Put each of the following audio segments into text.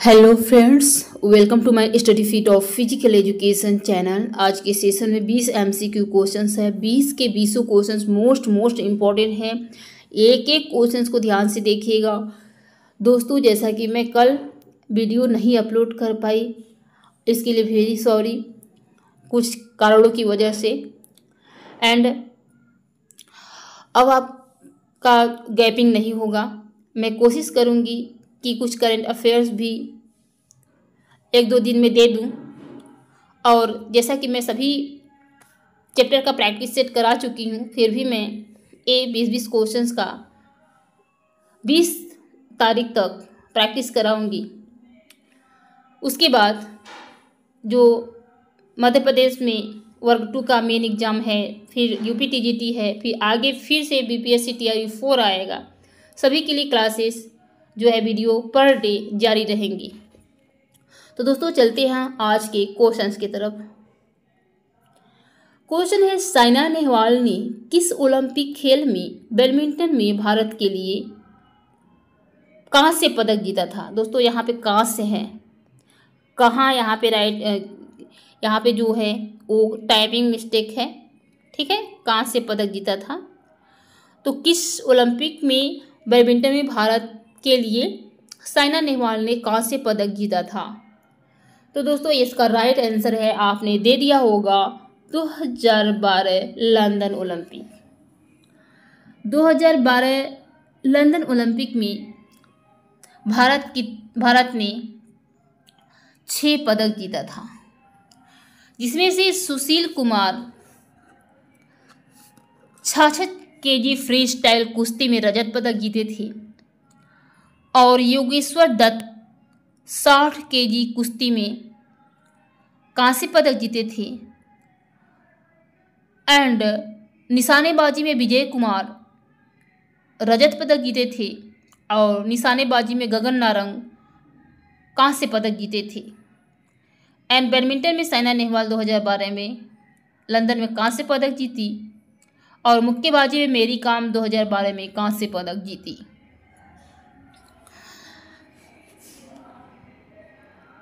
hello friends welcome to my study feet of physical education channel आज के session में 20 MCQ questions है 20 के 20 क्वेश्चंस मोस्ट मोस्ट इम्पॉर्टेंट हैं एक एक क्वेश्चंस को ध्यान से देखिएगा दोस्तों जैसा कि मैं कल वीडियो नहीं अपलोड कर पाई इसके लिए वेरी सॉरी कुछ कारणों की वजह से एंड अब आपका गैपिंग नहीं होगा मैं कोशिश करूँगी कि कुछ करंट अफेयर्स भी एक दो दिन में दे दूं और जैसा कि मैं सभी चैप्टर का प्रैक्टिस सेट करा चुकी हूँ फिर भी मैं ए बीस बीस क्वेश्चंस का बीस तारीख तक प्रैक्टिस कराऊंगी उसके बाद जो मध्य प्रदेश में वर्ग टू का मेन एग्ज़ाम है फिर U P T G T है फिर आगे फिर से B P S C T I four आएगा सभी के लिए क्लासेस जो है वीडियो पर डे जारी रहेंगी तो दोस्तों चलते हैं आज के क्वेश्चंस की तरफ क्वेश्चन है साइना नेहवाल ने किस ओलंपिक खेल में बैडमिंटन में भारत के लिए कांस्य पदक जीता था दोस्तों यहाँ पे कांस्य है कहाँ यहाँ पे राइट यहाँ पे जो है वो टाइपिंग मिस्टेक है ठीक है कांस्य पदक जीता था तो किस ओलंपिक में बैडमिंटन में भारत के लिए साइना नेहवाल ने कांस्य पदक जीता था तो दोस्तों इसका राइट आंसर है आपने दे दिया होगा 2012 लंदन ओलंपिक 2012 लंदन ओलंपिक में भारत की भारत ने छः पदक जीता था जिसमें से सुशील कुमार छाछ के जी फ्री स्टाइल कुश्ती में रजत पदक जीते थे और योगेश्वर दत्त साठ के जी कुश्ती में कांस्य पदक जीते थे एंड निशानेबाजी में विजय कुमार रजत पदक जीते थे और निशानेबाजी में गगन नारंग कांस्य पदक जीते थे एंड बैडमिंटन में साइना नेहवाल 2012 में लंदन में कांस्य पदक जीती और मुक्केबाजी में मेरी काम 2012 में कांस्य पदक जीती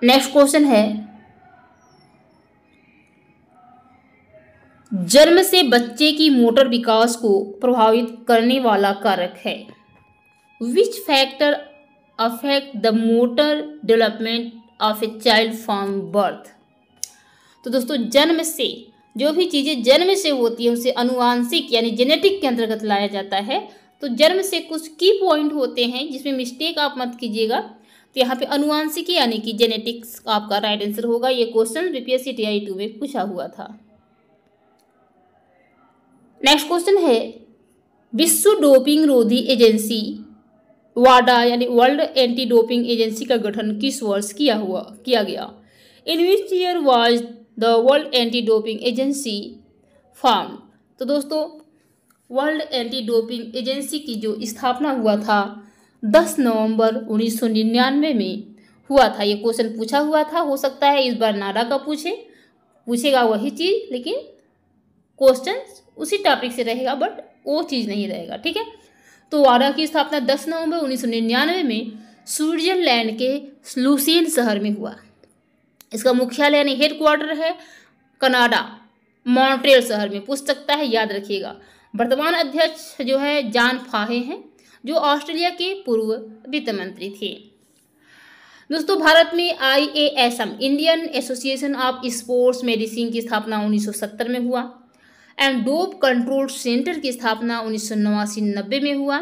नेक्स्ट क्वेश्चन है जन्म से बच्चे की मोटर विकास को प्रभावित करने वाला कारक है which factor affect the motor development of a child from birth तो दोस्तों जन्म से जो भी चीज़ें जन्म से होती है उसे अनुवांशिक यानी जेनेटिक के अंतर्गत लाया जाता है तो जन्म से कुछ की पॉइंट होते हैं जिसमें मिस्टेक आप मत कीजिएगा तो यहाँ पे अनुवांशिकी यानी कि जेनेटिक्स आपका राइट आंसर होगा ये क्वेश्चन बीपीएससी आई टू में पूछा हुआ था नेक्स्ट क्वेश्चन है विश्व डोपिंग रोधी एजेंसी वाडा यानी वर्ल्ड एंटी डोपिंग एजेंसी का गठन किस वर्ष किया हुआ किया गया in which year was the world anti doping agency form तो दोस्तों वर्ल्ड एंटी डोपिंग एजेंसी की जो स्थापना हुआ था 10 नवंबर 1999 में हुआ था ये क्वेश्चन पूछा हुआ था हो सकता है इस बार नाडा का पूछे पूछेगा वही चीज़ लेकिन क्वेश्चन उसी टॉपिक से रहेगा बट वो चीज़ नहीं रहेगा ठीक है तो वाडा की स्थापना 10 नवंबर 1999 में स्विट्जरलैंड के स्लूसिन शहर में हुआ इसका मुख्यालय यानी हेडक्वार्टर है कनाडा मॉन्ट्रियल शहर में पूछ सकता है याद रखिएगा वर्तमान अध्यक्ष जो है जान फाहे हैं जो ऑस्ट्रेलिया के पूर्व वित्त मंत्री थे दोस्तों भारत में I A S M Indian association of sports medicine की स्थापना 1970 में हुआ एंड डोप कंट्रोल सेंटर की स्थापना उन्नीस सौ में हुआ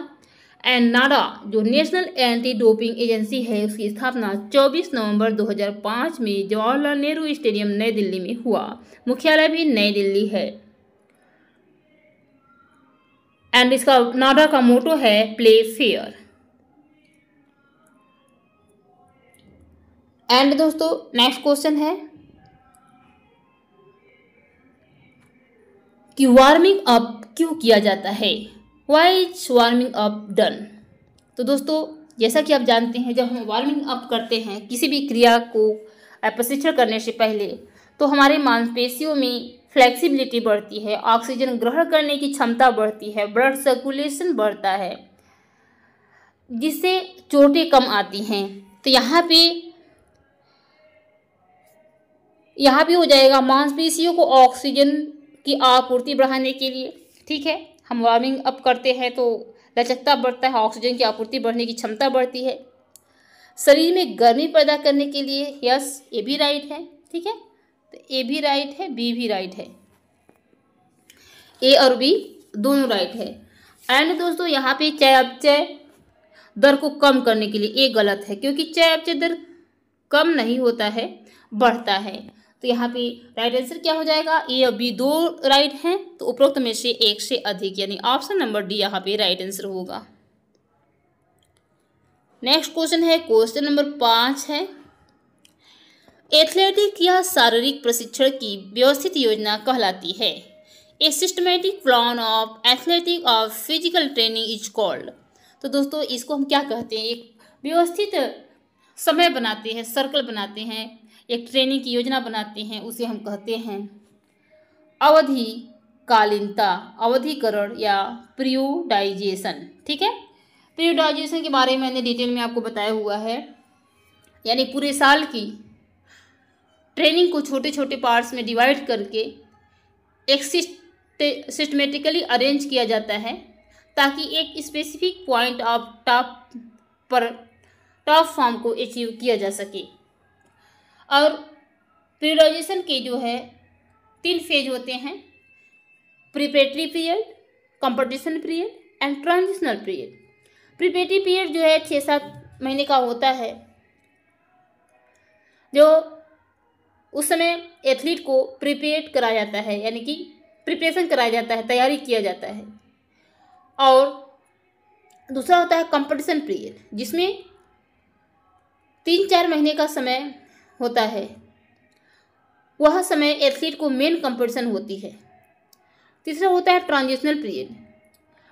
एंड नाडा जो नेशनल एंटी डोपिंग एजेंसी है उसकी स्थापना 24 नवंबर 2005 में जवाहरलाल नेहरू स्टेडियम नई दिल्ली में हुआ मुख्यालय भी नई दिल्ली है एंड इसका नाडा का मोटो है प्ले फेयर एंड दोस्तों नेक्स्ट क्वेश्चन है कि वार्मिंग अप क्यों किया जाता है why is warming up done तो दोस्तों जैसा कि आप जानते हैं जब हम वार्मिंग अप करते हैं किसी भी क्रिया को प्रशिक्षण करने से पहले तो हमारे मांसपेशियों में फ्लेक्सिबिलिटी बढ़ती है ऑक्सीजन ग्रहण करने की क्षमता बढ़ती है ब्लड सर्कुलेशन बढ़ता है जिससे चोटें कम आती हैं तो यहाँ पे यहाँ भी हो जाएगा मांसपेशियों को ऑक्सीजन की आपूर्ति बढ़ाने के लिए ठीक है हम वार्मिंग अप करते हैं तो लचकता बढ़ता है ऑक्सीजन की आपूर्ति बढ़ने की क्षमता बढ़ती है शरीर में गर्मी पैदा करने के लिए यस ये भी राइट है ठीक है तो ए भी राइट है बी भी राइट है ए और बी दोनों राइट है एंड दोस्तों यहाँ पे चय अपचय दर को कम करने के लिए ए गलत है क्योंकि चय अपचय दर कम नहीं होता है बढ़ता है तो यहाँ पे राइट आंसर क्या हो जाएगा ए और बी दो राइट हैं तो उपरोक्त में से एक से अधिक यानी ऑप्शन नंबर डी यहाँ पे राइट आंसर होगा नेक्स्ट क्वेश्चन है क्वेश्चन नंबर पाँच है एथलेटिक या शारीरिक प्रशिक्षण की व्यवस्थित योजना कहलाती है a systematic plan of athletic और फिजिकल ट्रेनिंग इज कॉल्ड तो दोस्तों इसको हम क्या कहते हैं एक व्यवस्थित समय बनाते हैं सर्कल बनाते हैं एक ट्रेनिंग की योजना बनाते हैं उसे हम कहते हैं अवधि कालीनता अवधिकरण या प्रियोडाइजेशन ठीक है प्रियोडाइजेशन के बारे में मैंने डिटेल में आपको बताया हुआ है यानी पूरे साल की ट्रेनिंग को छोटे छोटे पार्ट्स में डिवाइड करके एक सिस्टमेटिकली अरेंज किया जाता है ताकि एक स्पेसिफिक पॉइंट ऑफ टॉप पर टॉप फॉर्म को अचीव किया जा सके और पीरियडाइजेशन के जो है तीन फेज होते हैं preparatory period competition period and transitional period preparatory period जो है छः सात महीने का होता है जो उस समय एथलीट को प्रिपेयर कराया जाता है यानी कि प्रिपरेशन कराया जाता है तैयारी किया जाता है और दूसरा होता है कंपटीशन पीरियड जिसमें तीन चार महीने का समय होता है वह समय एथलीट को मेन कंपटीशन होती है तीसरा होता है ट्रांजिशनल पीरियड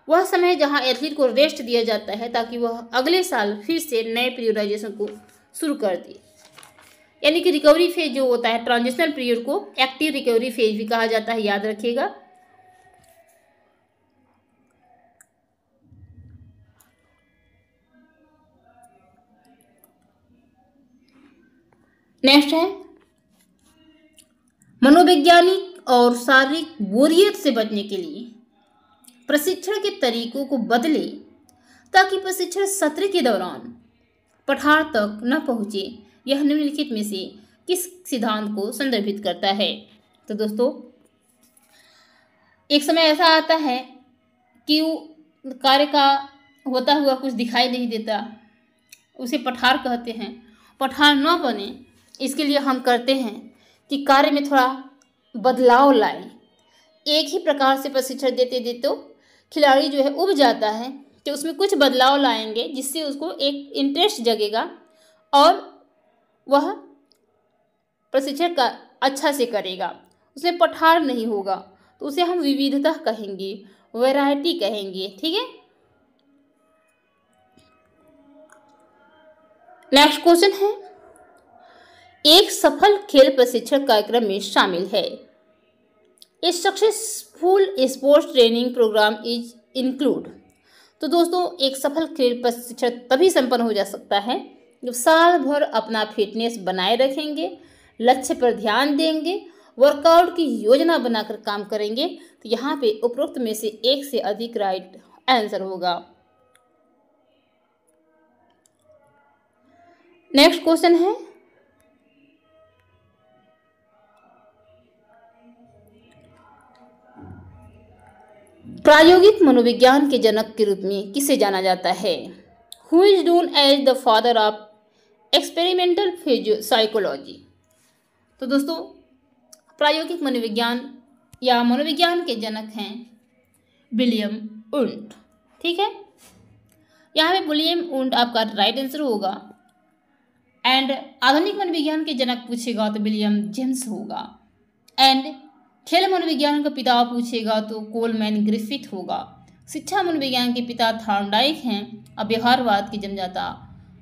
वह समय जहां एथलीट को रेस्ट दिया जाता है ताकि वह अगले साल फिर से नए पीरियडाइजेशन को शुरू कर दिए यानी कि रिकवरी फेज जो होता है ट्रांजिशनल पीरियड को एक्टिव रिकवरी फेज भी कहा जाता है याद रखिएगा नेक्स्ट है मनोवैज्ञानिक और शारीरिक बोरियत से बचने के लिए प्रशिक्षण के तरीकों को बदले ताकि प्रशिक्षण सत्र के दौरान पठार तक न पहुंचे यह निम्नलिखित में से किस सिद्धांत को संदर्भित करता है तो दोस्तों एक समय ऐसा आता है कि कार्य का होता हुआ कुछ दिखाई नहीं देता उसे पठार कहते हैं पठार न बने इसके लिए हम करते हैं कि कार्य में थोड़ा बदलाव लाए एक ही प्रकार से प्रशिक्षण देते देते तो खिलाड़ी जो है उब जाता है तो उसमें कुछ बदलाव लाएंगे जिससे उसको एक इंटरेस्ट जगेगा और वह प्रशिक्षण का अच्छा से करेगा उसमें पठार नहीं होगा तो उसे हम विविधता कहेंगे वैरायटी कहेंगे ठीक है नेक्स्ट क्वेश्चन है एक सफल खेल प्रशिक्षण कार्यक्रम में शामिल है a successful sports training programme is include तो दोस्तों एक सफल खेल प्रशिक्षण तभी संपन्न हो जा सकता है जो साल भर अपना फिटनेस बनाए रखेंगे लक्ष्य पर ध्यान देंगे वर्कआउट की योजना बनाकर काम करेंगे तो यहाँ पे उपरोक्त में से एक से अधिक राइट आंसर होगा नेक्स्ट क्वेश्चन है प्रायोगिक मनोविज्ञान के जनक के रूप में किसे जाना जाता है who is known as the father of experimental physio psychology तो दोस्तों प्रायोगिक मनोविज्ञान या मनोविज्ञान के जनक हैं विलियम उंट ठीक है यहाँ पे विलियम उंट आपका राइट आंसर होगा एंड आधुनिक मनोविज्ञान के जनक पूछेगा तो विलियम जेम्स होगा एंड खेल मनोविज्ञान का पिता पूछेगा तो कोलमैन ग्रिफिथ होगा शिक्षा मनोविज्ञान के पिता थॉर्नडाइक हैं और बिहारवाद के जमजाता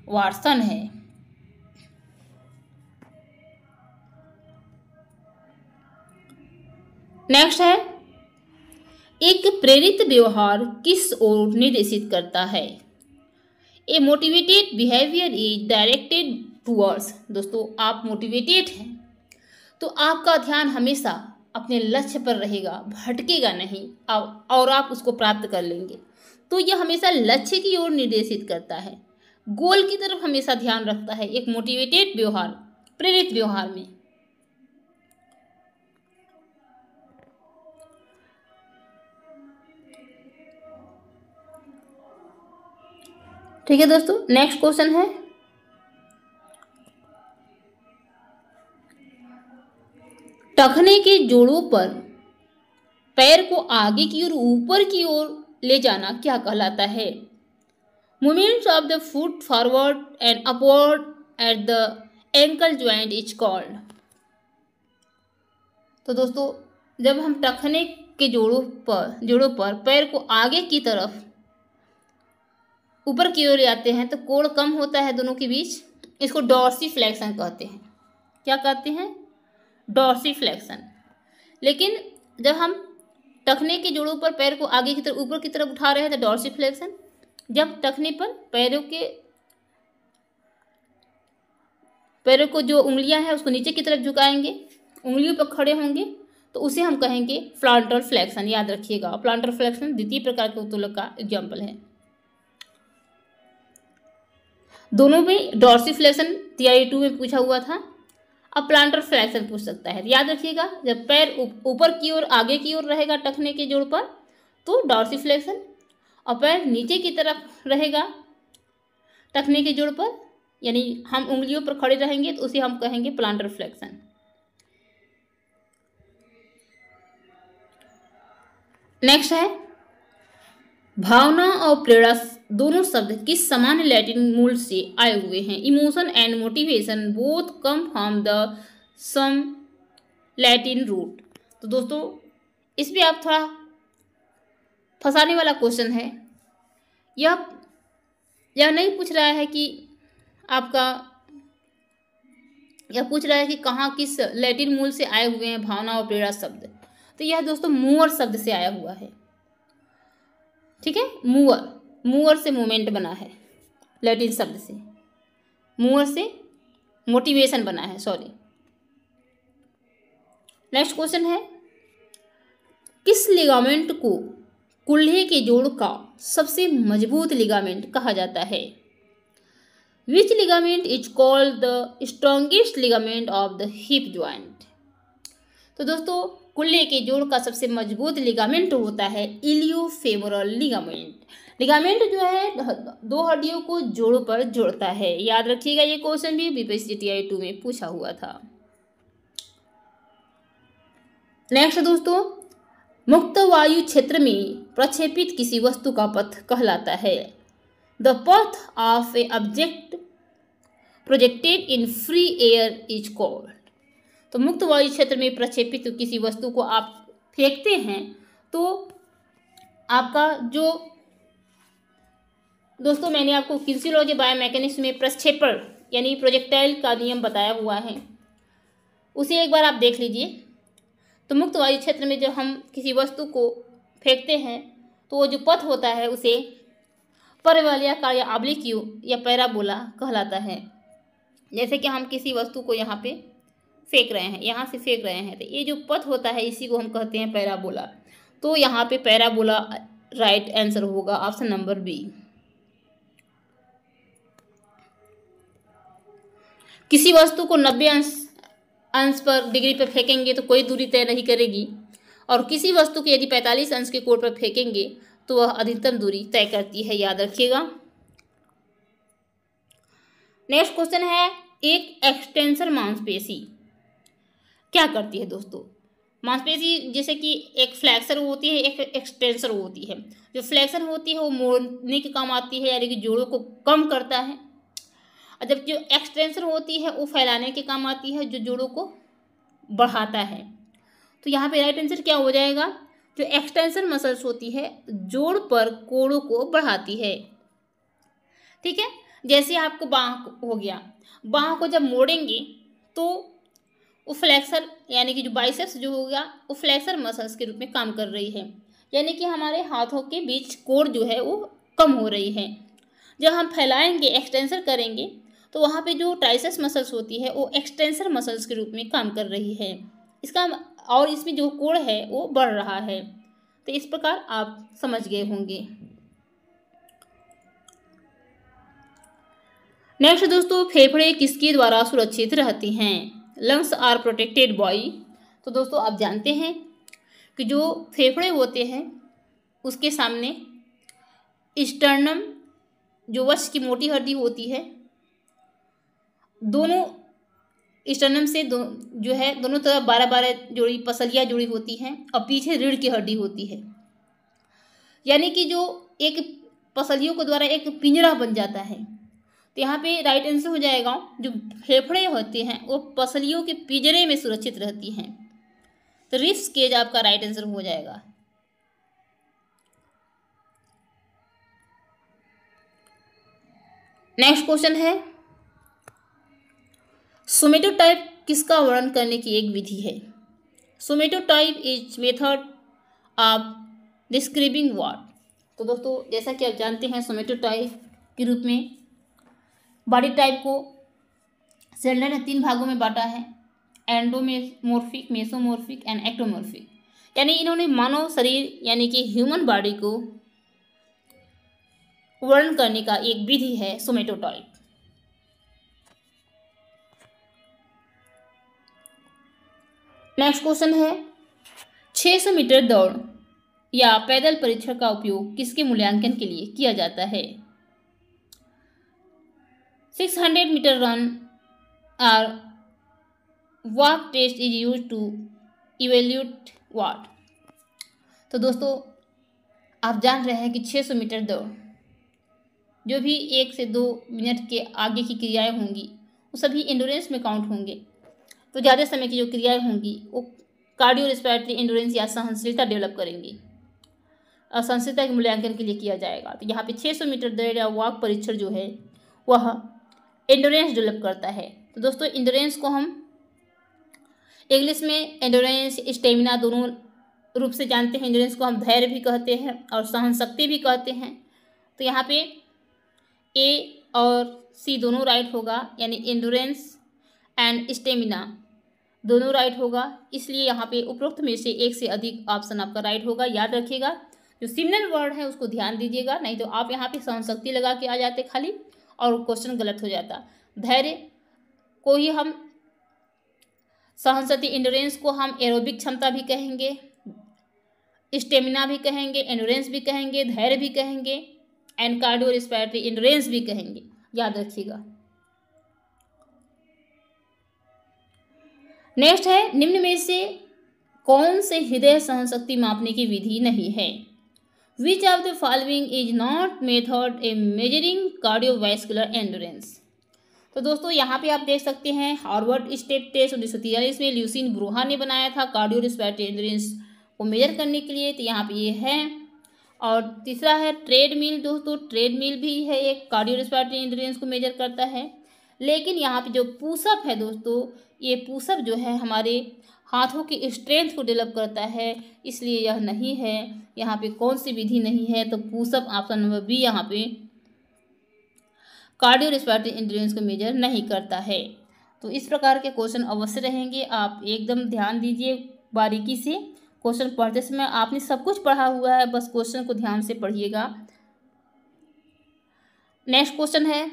वार्सन है नेक्स्ट है एक प्रेरित व्यवहार किस ओर निर्देशित करता है a motivated behaviour is directed towards दोस्तों आप मोटिवेटेड हैं तो आपका ध्यान हमेशा अपने लक्ष्य पर रहेगा भटकेगा नहीं और आप उसको प्राप्त कर लेंगे तो यह हमेशा लक्ष्य की ओर निर्देशित करता है गोल की तरफ हमेशा ध्यान रखता है एक मोटिवेटेड व्यवहार प्रेरित व्यवहार में ठीक है दोस्तों नेक्स्ट क्वेश्चन है टखने के जोड़ों पर पैर को आगे की ओर ऊपर की ओर ले जाना क्या कहलाता है movements of the foot forward and upward at the ankle joint is called तो दोस्तों जब हम टखने के जोड़ों पर जोड़ों पर पैर को आगे की तरफ ऊपर की ओर आते हैं तो कोण कम होता है दोनों के बीच इसको डॉर्सी फ्लैक्सन कहते हैं क्या कहते हैं डॉर्सी फ्लैक्सन लेकिन जब हम टखने के जोड़ों पर पैर को आगे की तरफ ऊपर की तरफ उठा रहे हैं तो डॉर्सी फ्लैक्सन जब टखने पर पैरों के पैरों को जो उंगलियां हैं उसको नीचे की तरफ झुकाएंगे उंगलियों पर खड़े होंगे तो उसे हम कहेंगे प्लांटर फ्लैक्सन याद रखिएगा प्लांटर फ्लैक्शन द्वितीय प्रकार के उत्तोलक का एग्जाम्पल है दोनों में डॉर्सिफ्लेक्शन टीआई टू में पूछा हुआ था अब प्लांटर फ्लैक्शन पूछ सकता है याद रखिएगा जब पैर ऊपर की ओर आगे की ओर रहेगा टखने के जोड़ पर तो फ्लेक्शन और पैर नीचे की तरफ रहेगा टखने के जोड़ पर यानी हम उंगलियों पर खड़े रहेंगे तो उसे हम कहेंगे प्लांटर फ्लेक्शन नेक्स्ट है भावना और प्रेरणा दोनों शब्द किस समान लैटिन मूल से आए हुए हैं emotion and motivation both come from the same Latin root तो दोस्तों इस आप थोड़ा फंसाने वाला क्वेश्चन है यह यह नहीं पूछ रहा है कि आपका यह पूछ रहा है कि कहाँ किस लैटिन मूल से आए हुए हैं भावना और प्रेरणा शब्द तो यह दोस्तों मुअर शब्द से आया हुआ है ठीक है मुअर मूवर से मूवमेंट बना है लैटिन शब्द से मूवर से मोटिवेशन बना है सॉरी नेक्स्ट क्वेश्चन है किस लिगामेंट को कुल्हे के जोड़ का सबसे मजबूत लिगामेंट कहा जाता है which ligament is called the strongest ligament of the hip joint तो दोस्तों कुल्ले के जोड़ का सबसे मजबूत लिगामेंट होता है इलियोफेमोरल लिगामेंट लिगामेंट जो है दो हड्डियों को जोड़ पर जोड़ता है याद रखिएगा ये क्वेश्चन भी बीपीएस टू में पूछा हुआ था नेक्स्ट दोस्तों मुक्त वायु क्षेत्र में प्रक्षेपित किसी वस्तु का पथ कहलाता है the path of a object projected in free air is called तो मुक्त वायु क्षेत्र में प्रक्षेपित किसी वस्तु को आप फेंकते हैं तो आपका जो दोस्तों मैंने आपको किन्सियोलॉजी बायोमैकेनिक्स में प्रक्षेपण यानी प्रोजेक्टाइल का नियम बताया हुआ है उसे एक बार आप देख लीजिए तो मुक्त वायु क्षेत्र में जब हम किसी वस्तु को फेंकते हैं तो वो जो पथ होता है उसे का या आब्लिक्यू या पैराबोला कहलाता है जैसे कि हम किसी वस्तु को यहाँ पे फेंक रहे हैं यहाँ से फेंक रहे हैं तो ये जो पथ होता है इसी को हम कहते हैं पैराबोला तो यहाँ पे पैराबोला राइट आंसर होगा ऑप्शन नंबर बी किसी वस्तु को नब्बे अंश अंश पर डिग्री पर फेंकेंगे तो कोई दूरी तय नहीं करेगी और किसी वस्तु के यदि पैंतालीस अंश के कोण पर फेंकेंगे तो वह अधिकतम दूरी तय करती है याद रखिएगा नेक्स्ट क्वेश्चन है एक एक्सटेंसर मांसपेशी क्या करती है दोस्तों मांसपेशी जैसे कि एक फ्लैक्सर होती है एक एक्सटेंसर होती है जो फ्लैक्सर होती है वो मोड़ने के काम आती है यानी कि जोड़ों को कम करता है और जब जो एक्सटेंसर होती है वो फैलाने के काम आती है जो जोड़ों को बढ़ाता है तो यहाँ पे राइट आंसर क्या हो जाएगा जो एक्सटेंसर मसल्स होती है जोड़ पर कोड़ों को बढ़ाती है ठीक है जैसे आपको बाँह हो गया बाँह को जब मोड़ेंगे तो वो फ्लैक्सर यानी कि जो बाइसेप्स जो होगा फ्लैक्सर मसल्स के रूप में काम कर रही है यानी कि हमारे हाथों के बीच कोर जो है वो कम हो रही है जब हम फैलाएंगे एक्सटेंसर करेंगे तो वहाँ पे जो ट्राइसेस मसल्स होती है वो एक्सटेंसर मसल्स के रूप में काम कर रही है इसका और इसमें जो कोड़ है वो बढ़ रहा है तो इस प्रकार आप समझ गए होंगे नेक्स्ट दोस्तों फेफड़े किसके द्वारा सुरक्षित रहती हैं लंग्स आर प्रोटेक्टेड बॉडी तो दोस्तों आप जानते हैं कि जो फेफड़े होते हैं उसके सामने स्टर्नम जो वश की मोटी हड्डी होती है दोनों स्टर्नम से दो जो है दोनों तरफ बारह बारह जोड़ी पसलियाँ जुड़ी होती हैं और पीछे रीढ़ की हड्डी होती है यानी कि जो एक पसलियों के द्वारा एक पिंजरा बन जाता है तो यहाँ पे राइट आंसर हो जाएगा जो फेफड़े होते हैं वो पसलियों के पिजरे में सुरक्षित रहती हैं तो रिप्स केज आपका राइट आंसर हो जाएगा नेक्स्ट क्वेश्चन है सोमेटो टाइप किसका वर्णन करने की एक विधि है somatotype is method of describing word तो दोस्तों जैसा कि आप जानते हैं सोमेटो टाइप के रूप में बॉडी टाइप को सेल्डन ने तीन भागों में बांटा है एंडोमोर्फिक मेसोमोर्फिक एंड एक्टोमोर्फिक यानी इन्होंने मानव शरीर यानी कि ह्यूमन बॉडी को वर्णन करने का एक विधि है सोमेटोटॉइप नेक्स्ट क्वेश्चन है 600 मीटर दौड़ या पैदल परीक्षण का उपयोग किसके मूल्यांकन के लिए किया जाता है six hundred metre run or walk test is use to evaluate what तो दोस्तों आप जान रहे हैं कि 600 मीटर दौड़ जो भी एक से दो मिनट के आगे की क्रियाएं होंगी वो सभी इंडोरेंस में काउंट होंगे तो ज़्यादा समय की जो क्रियाएं होंगी वो कार्डियो रेस्पिरेटरी इंडोरेंस या सहनशीलता डेवलप करेंगी असहनशीलता के मूल्यांकन के लिए किया जाएगा तो यहाँ पे 600 मीटर दौड़ या वॉक परीक्षण जो है वह एंडोरेंस डेवलप करता है तो दोस्तों इंडोरेंस को हम इंग्लिश में एंडोरेंस स्टेमिना दोनों रूप से जानते हैं इंडोरेंस को हम धैर्य भी कहते हैं और सहन शक्ति भी कहते हैं तो यहाँ पे ए और सी दोनों राइट होगा यानी इंडोरेंस एंड स्टेमिना दोनों राइट होगा इसलिए यहाँ पे उपरोक्त में से एक से अधिक ऑप्शन आपका राइट होगा याद रखिएगा जो सिमिलर वर्ड है उसको ध्यान दीजिएगा नहीं तो आप यहाँ पे सहन शक्ति लगा के आ जाते खाली और क्वेश्चन गलत हो जाता धैर्य को ही हम सहनशक्ति इंडोरेंस को हम एरोबिक क्षमता भी कहेंगे स्टेमिना भी कहेंगे एंडोरेंस भी कहेंगे धैर्य भी कहेंगे एंड कार्डियो रिस्पायरेटरी इंडोरेंस भी कहेंगे याद रखिएगा नेक्स्ट है निम्न में से कौन से हृदय सहनशक्ति मापने की विधि नहीं है which of the following is not method a measuring cardiovascular endurance तो दोस्तों यहाँ पे आप देख सकते हैं हार्वर्ड स्टेट टेस्ट उन्नीस सौ तिरालीस में ल्यूसिन ब्रूहा ने बनाया था कार्डियो रिस्पायरेटरी इंडोरेंस को मेजर करने के लिए तो यहाँ पे ये है और तीसरा है ट्रेड मिल दोस्तों ट्रेड मिल भी है एक कार्डियो रिस्पायरेटरी को मेजर करता है लेकिन यहाँ पे जो पूसअप है दोस्तों ये पूसअप जो है हमारे हाथों की स्ट्रेंथ को डेवलप करता है इसलिए यह नहीं है यहाँ पे कौन सी विधि नहीं है तो पूसअप ऑप्शन नंबर बी यहाँ पे कार्डियो रिस्पायरेटरी इंडोरेंस को मेजर नहीं करता है तो इस प्रकार के क्वेश्चन अवश्य रहेंगे आप एकदम ध्यान दीजिए बारीकी से क्वेश्चन पढ़ते समय आपने सब कुछ पढ़ा हुआ है बस क्वेश्चन को ध्यान से पढ़िएगा नेक्स्ट क्वेश्चन है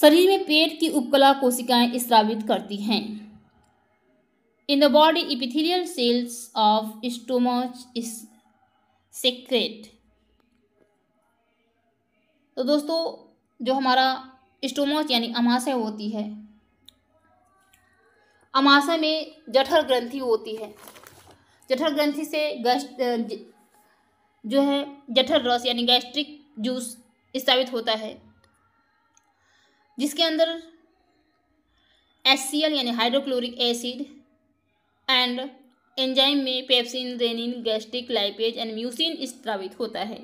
शरीर में पेट की उपकला कोशिकाएं स्रावित करती हैं in the body epithelial cells of stomach is secrete तो दोस्तों जो हमारा स्टोमच यानी अमाशय होती है अमाशय में जठर ग्रंथि होती है जठर ग्रंथि से गैस्ट जो है जठर रस यानी गैस्ट्रिक जूस स्थापित होता है जिसके अंदर एस सी एल यानी हाइड्रोक्लोरिक एसिड एंड एंजाइम में pepsin rennin gastric lipase and mucin स्त्रावित होता है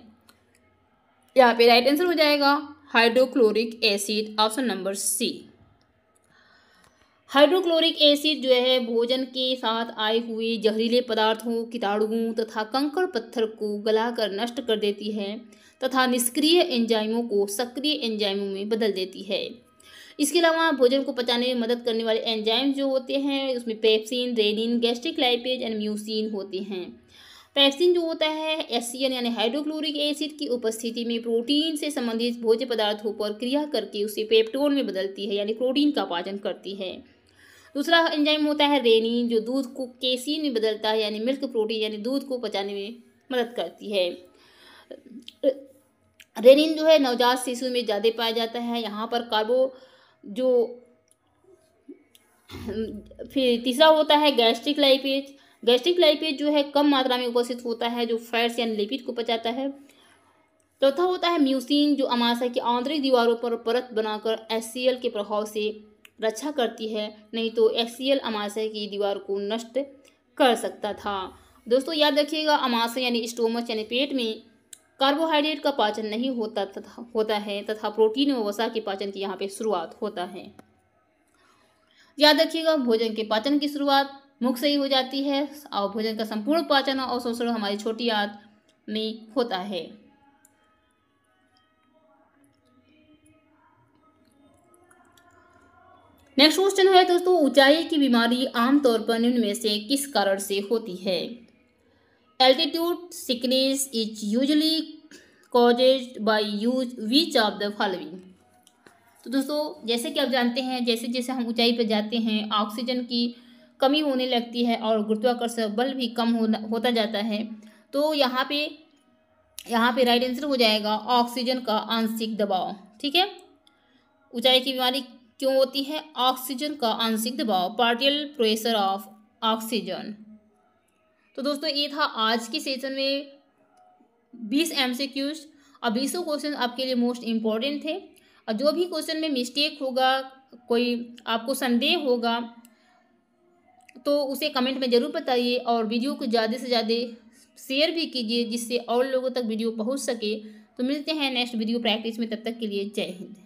यहाँ पे राइट आंसर हो जाएगा hydrochloric acid option number C hydrochloric acid जो है भोजन के साथ आए हुए जहरीले पदार्थों कीटाणुओं तथा कंकड़ पत्थर को गलाकर नष्ट कर देती है तथा निष्क्रिय एंजाइमों को सक्रिय एंजाइमों में बदल देती है इसके अलावा भोजन को पचाने में मदद करने वाले एंजाइम जो होते हैं उसमें pepsin rennin gastric lipase and mucin होते हैं पैक्सिन जो होता है एसियन यानी हाइड्रोक्लोरिक एसिड की उपस्थिति में प्रोटीन से संबंधित भोज्य पदार्थों पर क्रिया करके उसे पेप्टोल में बदलती है यानी प्रोटीन का पाचन करती है दूसरा एंजाइम होता है रेनिन जो दूध को केसिन में बदलता है यानी मिल्क प्रोटीन यानी दूध को पचाने में मदद करती है रेनिन जो है नवजात शिशु में ज़्यादा पाया जाता है यहाँ पर कार्बो जो फिर तीसरा होता है गैस्ट्रिक लाइपेज गैस्ट्रिक लाइपेज जो है कम मात्रा में उपस्थित होता है जो फैट्स यानी लिपिड को पचाता है चौथा तो होता है म्यूसिन जो अमाशय की आंतरिक दीवारों पर परत बनाकर एस के प्रभाव से रक्षा करती है नहीं तो एस अमाशय की दीवार को नष्ट कर सकता था दोस्तों याद रखिएगा अमाशय यानी स्टोमस यानी पेट में कार्बोहाइड्रेट का पाचन नहीं होता तथा होता है तथा प्रोटीन व वसा के पाचन की यहाँ पे शुरुआत होता है याद रखिएगा भोजन के पाचन की शुरुआत मुख से ही हो जाती है और भोजन का संपूर्ण पाचन और शोषण हमारी छोटी आंत में होता है नेक्स्ट क्वेश्चन है दोस्तों ऊंचाई की बीमारी आमतौर पर निम्न में से किस कारण से होती है altitude sickness is usually caused by use which of the following तो दोस्तों जैसे कि आप जानते हैं जैसे जैसे हम ऊंचाई पर जाते हैं ऑक्सीजन की कमी होने लगती है और गुरुत्वाकर्षण बल भी कम होना होता जाता है तो यहाँ पे यहाँ पे राइट आंसर हो जाएगा ऑक्सीजन का आंशिक दबाव ठीक है ऊंचाई की बीमारी क्यों होती है ऑक्सीजन का आंशिक दबाव पार्टियल प्रेशर ऑफ ऑक्सीजन तो दोस्तों ये था आज के सेशन में बीस एम सी क्यूज और बीसों क्वेश्चन आपके लिए मोस्ट इम्पॉर्टेंट थे और जो भी क्वेश्चन में मिस्टेक होगा कोई आपको संदेह होगा तो उसे कमेंट में ज़रूर बताइए और वीडियो को ज़्यादा से ज़्यादा शेयर भी कीजिए जिससे और लोगों तक वीडियो पहुंच सके तो मिलते हैं नेक्स्ट वीडियो प्रैक्टिस में तब तक के लिए जय हिंद